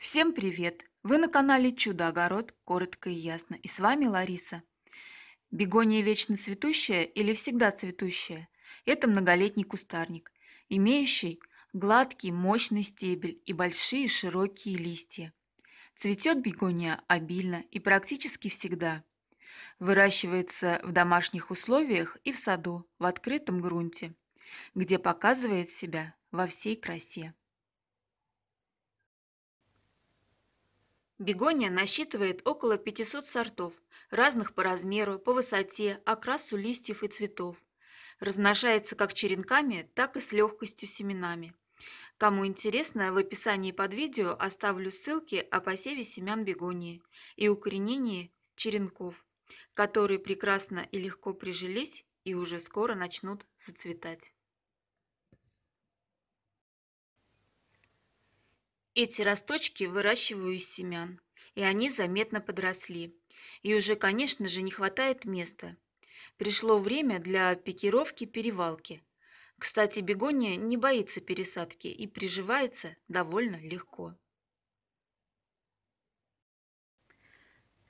Всем привет! Вы на канале Чудо Огород, коротко и ясно. И с вами Лариса. Бегония вечно цветущая или всегда цветущая – это многолетний кустарник, имеющий гладкий мощный стебель и большие широкие листья. Цветет бегония обильно и практически всегда. Выращивается в домашних условиях и в саду, в открытом грунте, где показывает себя во всей красе. Бегония насчитывает около 500 сортов, разных по размеру, по высоте, окрасу листьев и цветов. Размножается как черенками, так и с легкостью семенами. Кому интересно, в описании под видео оставлю ссылки о посеве семян бегонии и укоренении черенков, которые прекрасно и легко прижились и уже скоро начнут зацветать. Эти росточки выращиваю из семян, и они заметно подросли. И уже, конечно же, не хватает места. Пришло время для пикировки-перевалки. Кстати, бегония не боится пересадки и приживается довольно легко.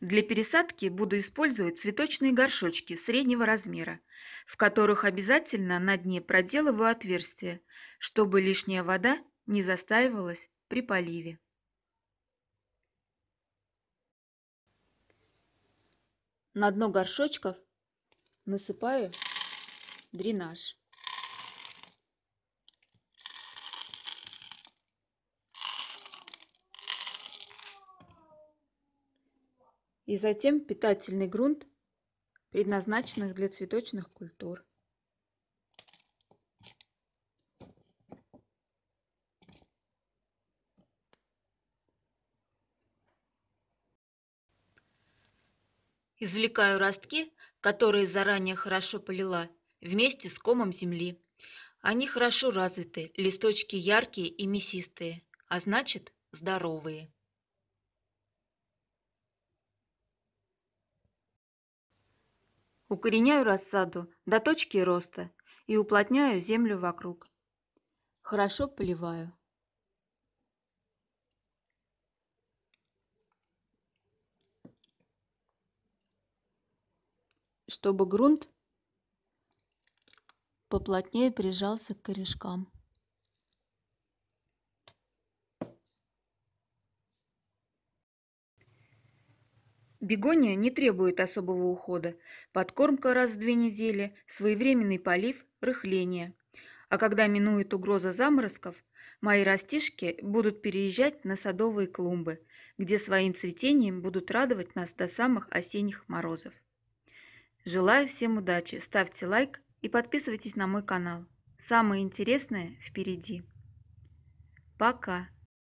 Для пересадки буду использовать цветочные горшочки среднего размера, в которых обязательно на дне проделываю отверстие, чтобы лишняя вода не застаивалась при поливе на дно горшочков насыпаю дренаж и затем питательный грунт предназначенных для цветочных культур извлекаю ростки, которые заранее хорошо полила, вместе с комом земли. Они хорошо развиты, листочки яркие и мясистые, а значит здоровые. Укореняю рассаду до точки роста и уплотняю землю вокруг. Хорошо поливаю. чтобы грунт поплотнее прижался к корешкам. Бегония не требует особого ухода. Подкормка раз в две недели, своевременный полив, рыхление. А когда минует угроза заморозков, мои растишки будут переезжать на садовые клумбы, где своим цветением будут радовать нас до самых осенних морозов. Желаю всем удачи, ставьте лайк и подписывайтесь на мой канал. Самое интересное впереди. Пока!